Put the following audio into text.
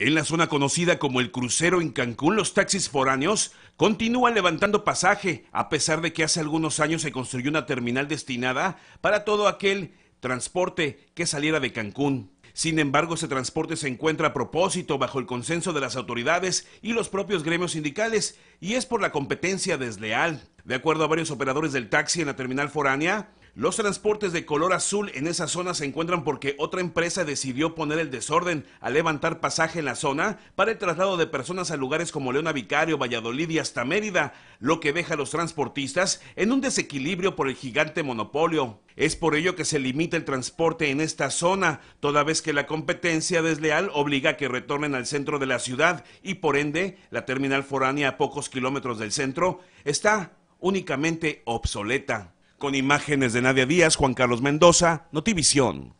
En la zona conocida como el crucero en Cancún, los taxis foráneos continúan levantando pasaje, a pesar de que hace algunos años se construyó una terminal destinada para todo aquel transporte que saliera de Cancún. Sin embargo, ese transporte se encuentra a propósito bajo el consenso de las autoridades y los propios gremios sindicales, y es por la competencia desleal. De acuerdo a varios operadores del taxi en la terminal foránea, los transportes de color azul en esa zona se encuentran porque otra empresa decidió poner el desorden al levantar pasaje en la zona para el traslado de personas a lugares como Leona Vicario, Valladolid y hasta Mérida, lo que deja a los transportistas en un desequilibrio por el gigante monopolio. Es por ello que se limita el transporte en esta zona, toda vez que la competencia desleal obliga a que retornen al centro de la ciudad y por ende la terminal foránea a pocos kilómetros del centro está únicamente obsoleta. Con imágenes de Nadia Díaz, Juan Carlos Mendoza, Notivisión.